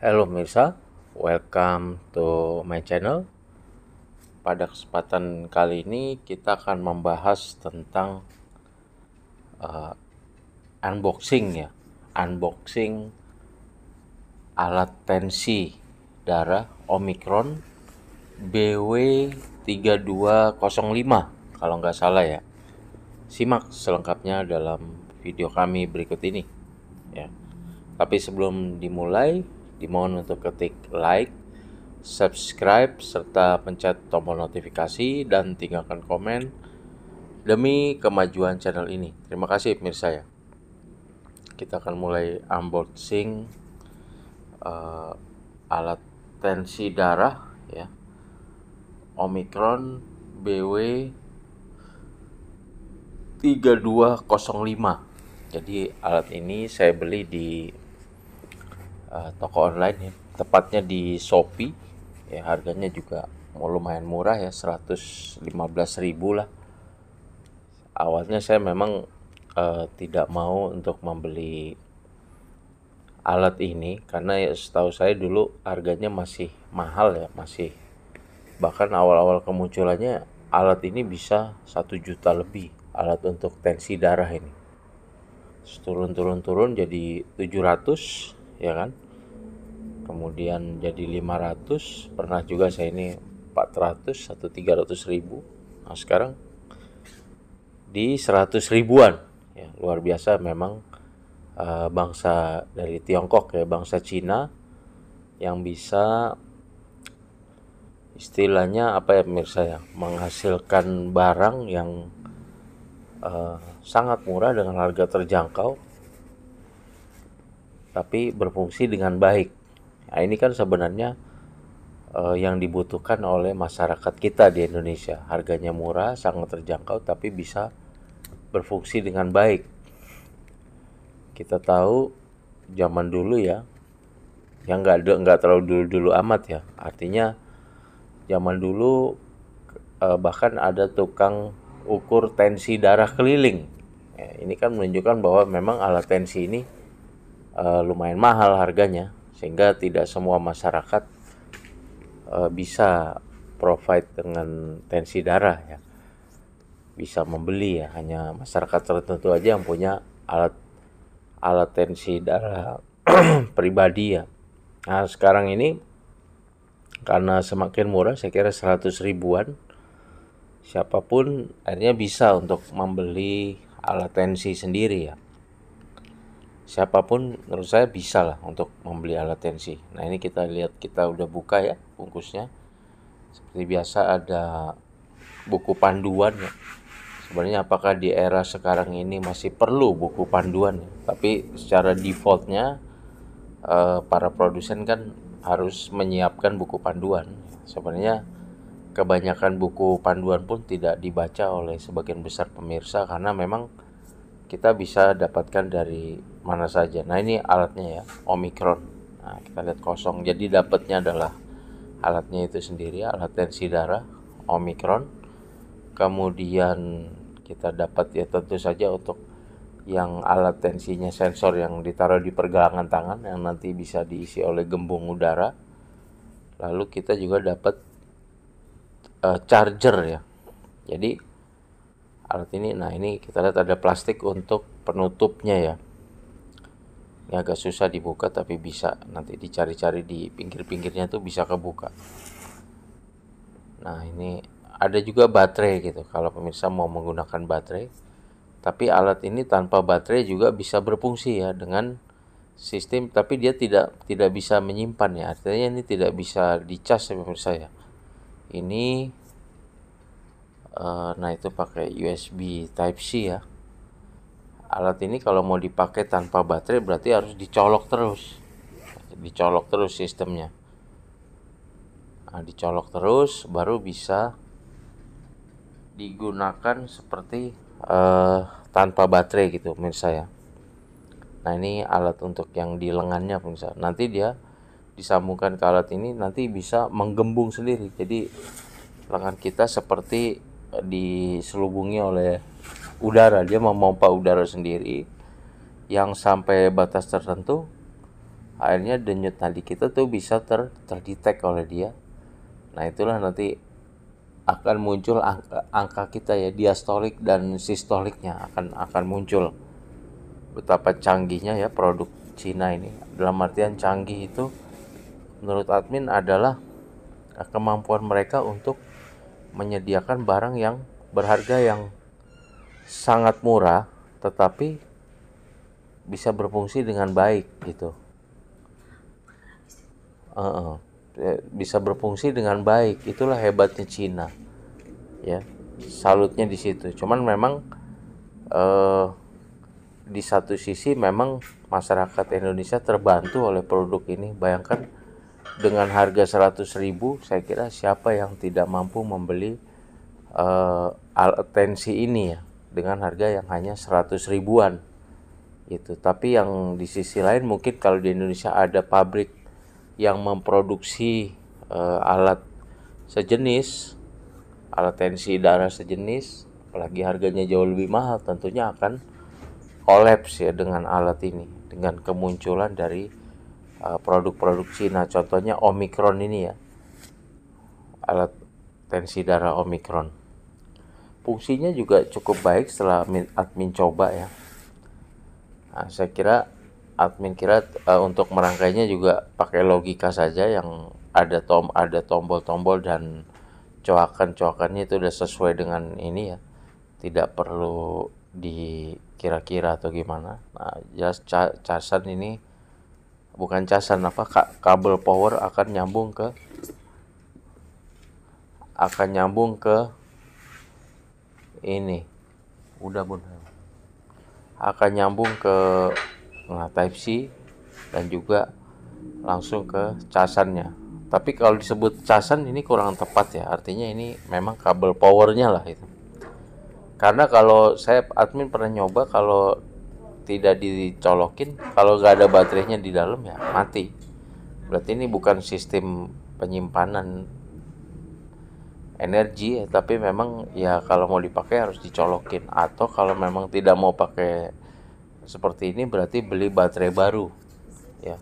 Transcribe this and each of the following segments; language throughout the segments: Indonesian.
Halo pemirsa, welcome to my channel. Pada kesempatan kali ini kita akan membahas tentang uh, unboxing ya, unboxing alat tensi darah Omicron BW3205 kalau nggak salah ya. Simak selengkapnya dalam video kami berikut ini ya. Tapi sebelum dimulai, dimohon untuk ketik like, subscribe, serta pencet tombol notifikasi dan tinggalkan komen demi kemajuan channel ini. Terima kasih pemirsa ya. Kita akan mulai unboxing uh, alat tensi darah ya. Omicron BW 3205. Jadi alat ini saya beli di uh, toko online ya tepatnya di Shopee ya harganya juga lumayan murah ya 115.000 lah awalnya saya memang uh, tidak mau untuk membeli alat ini karena ya setahu saya dulu harganya masih mahal ya masih bahkan awal-awal kemunculannya alat ini bisa satu juta lebih alat untuk tensi darah ini turun-turun-turun jadi 700 ya kan kemudian jadi 500 pernah juga saya ini 400 atau 300 ribu nah sekarang di 100 ribuan ya luar biasa memang uh, bangsa dari Tiongkok ya bangsa Cina yang bisa istilahnya apa ya pemirsa ya menghasilkan barang yang uh, sangat murah dengan harga terjangkau tapi berfungsi dengan baik. Nah, ini kan sebenarnya uh, yang dibutuhkan oleh masyarakat kita di Indonesia. Harganya murah, sangat terjangkau, tapi bisa berfungsi dengan baik. Kita tahu zaman dulu ya, yang nggak nggak terlalu dulu dulu amat ya. Artinya zaman dulu uh, bahkan ada tukang ukur tensi darah keliling. Ya, ini kan menunjukkan bahwa memang alat tensi ini uh, lumayan mahal harganya sehingga tidak semua masyarakat uh, bisa provide dengan tensi darah ya bisa membeli ya hanya masyarakat tertentu aja yang punya alat alat tensi darah pribadi ya nah sekarang ini karena semakin murah saya kira 100 ribuan siapapun akhirnya bisa untuk membeli alat tensi sendiri ya siapapun menurut saya bisa lah untuk membeli alat tensi. Nah ini kita lihat kita udah buka ya bungkusnya. Seperti biasa ada buku panduan ya. Sebenarnya apakah di era sekarang ini masih perlu buku panduan? Ya? Tapi secara defaultnya eh, para produsen kan harus menyiapkan buku panduan. Sebenarnya kebanyakan buku panduan pun tidak dibaca oleh sebagian besar pemirsa karena memang kita bisa dapatkan dari mana saja. Nah ini alatnya ya, Omicron. Nah, kita lihat kosong. Jadi dapatnya adalah alatnya itu sendiri, alat tensi darah, Omicron. Kemudian kita dapat ya tentu saja untuk yang alat tensinya sensor yang ditaruh di pergelangan tangan yang nanti bisa diisi oleh gembung udara. Lalu kita juga dapat uh, charger ya. Jadi alat ini nah ini kita lihat ada plastik untuk penutupnya ya ini agak susah dibuka tapi bisa nanti dicari-cari di pinggir-pinggirnya tuh bisa kebuka nah ini ada juga baterai gitu kalau pemirsa mau menggunakan baterai tapi alat ini tanpa baterai juga bisa berfungsi ya dengan sistem tapi dia tidak tidak bisa menyimpan ya artinya ini tidak bisa dicas ya pemirsa ya ini uh, nah itu pakai USB Type C ya alat ini kalau mau dipakai tanpa baterai berarti harus dicolok terus dicolok terus sistemnya nah, dicolok terus baru bisa digunakan seperti uh, tanpa baterai gitu pemirsa ya nah ini alat untuk yang di lengannya pemirsa nanti dia disambungkan ke alat ini nanti bisa menggembung sendiri jadi lengan kita seperti diselubungi oleh udara dia memompa udara sendiri yang sampai batas tertentu akhirnya denyut nadi kita tuh bisa ter terdetek oleh dia nah itulah nanti akan muncul angka, angka kita ya diastolik dan sistoliknya akan akan muncul betapa canggihnya ya produk Cina ini dalam artian canggih itu menurut admin adalah kemampuan mereka untuk menyediakan barang yang berharga yang sangat murah tetapi bisa berfungsi dengan baik gitu uh, bisa berfungsi dengan baik itulah hebatnya Cina ya salutnya di situ cuman memang uh, di satu sisi memang masyarakat Indonesia terbantu oleh produk ini bayangkan dengan harga 100 ribu saya kira siapa yang tidak mampu membeli uh, eh, atensi ini ya dengan harga yang hanya 100 ribuan itu tapi yang di sisi lain mungkin kalau di Indonesia ada pabrik yang memproduksi uh, alat sejenis alat tensi darah sejenis apalagi harganya jauh lebih mahal tentunya akan kolaps ya dengan alat ini dengan kemunculan dari Eh, produk-produk Cina contohnya Omicron ini ya alat tensi darah Omicron fungsinya juga cukup baik setelah admin, admin coba ya nah, saya kira admin kira uh, untuk merangkainya juga pakai logika saja yang ada tom ada tombol-tombol dan coakan-coakannya itu sudah sesuai dengan ini ya tidak perlu dikira-kira atau gimana nah jelas casan ini bukan casan apa kabel power akan nyambung ke akan nyambung ke ini udah bun akan nyambung ke nah, type C dan juga langsung ke casannya tapi kalau disebut casan ini kurang tepat ya artinya ini memang kabel powernya lah itu karena kalau saya admin pernah nyoba kalau tidak dicolokin kalau nggak ada baterainya di dalam ya mati berarti ini bukan sistem penyimpanan energi ya, tapi memang ya kalau mau dipakai harus dicolokin atau kalau memang tidak mau pakai seperti ini berarti beli baterai baru ya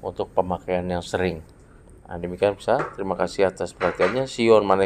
untuk pemakaian yang sering nah demikian bisa terima kasih atas perhatiannya Sion Manek